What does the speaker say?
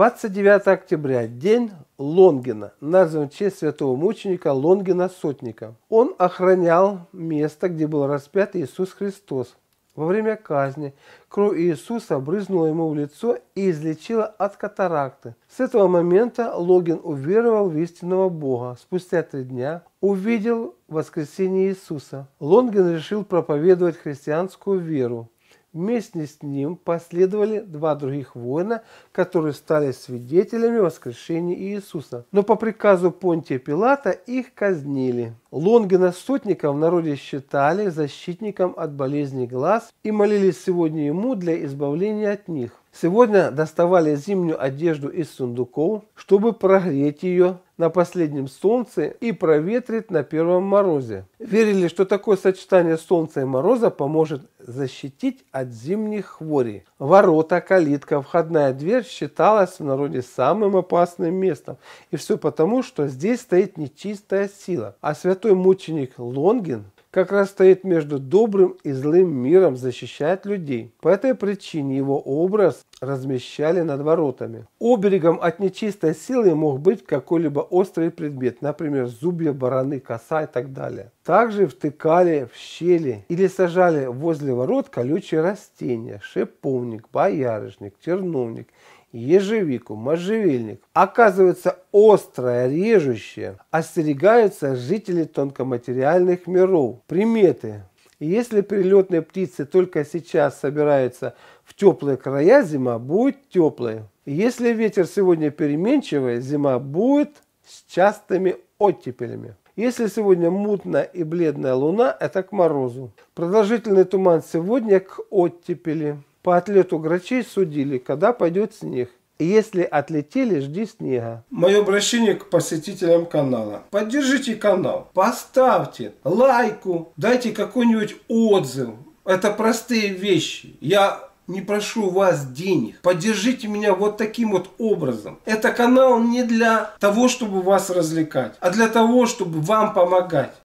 29 октября – день Лонгина, назван в честь святого мученика Лонгина Сотника. Он охранял место, где был распят Иисус Христос. Во время казни кровь Иисуса брызнула ему в лицо и излечила от катаракты. С этого момента Логин уверовал в истинного Бога. Спустя три дня увидел воскресение Иисуса. Лонгин решил проповедовать христианскую веру. Вместе с ним последовали два других воина, которые стали свидетелями воскрешения Иисуса. Но по приказу Понтия Пилата их казнили. Лонгина сотника в народе считали защитником от болезней глаз и молились сегодня ему для избавления от них. Сегодня доставали зимнюю одежду из сундуков, чтобы прогреть ее на последнем солнце и проветрить на первом морозе. Верили, что такое сочетание солнца и мороза поможет защитить от зимних хворей. Ворота, калитка, входная дверь считалась в народе самым опасным местом. И все потому, что здесь стоит нечистая сила. А святой мученик Лонгин как раз стоит между добрым и злым миром, защищает людей. По этой причине его образ размещали над воротами. Оберегом от нечистой силы мог быть какой-либо острый предмет, например, зубья, бараны, коса и так далее. Также втыкали в щели или сажали возле ворот колючие растения, шиповник, боярышник, терновник – ежевику, можжевельник. Оказывается, острое, режущее остерегаются жители тонкоматериальных миров. Приметы. Если прилетные птицы только сейчас собираются в теплые края, зима будет теплой. Если ветер сегодня переменчивый, зима будет с частыми оттепелями. Если сегодня мутная и бледная луна, это к морозу. Продолжительный туман сегодня к оттепели. По отлету грачей судили, когда пойдет снег. если отлетели, жди снега. Мое обращение к посетителям канала. Поддержите канал, поставьте лайку, дайте какой-нибудь отзыв. Это простые вещи. Я не прошу вас денег. Поддержите меня вот таким вот образом. Это канал не для того, чтобы вас развлекать, а для того, чтобы вам помогать.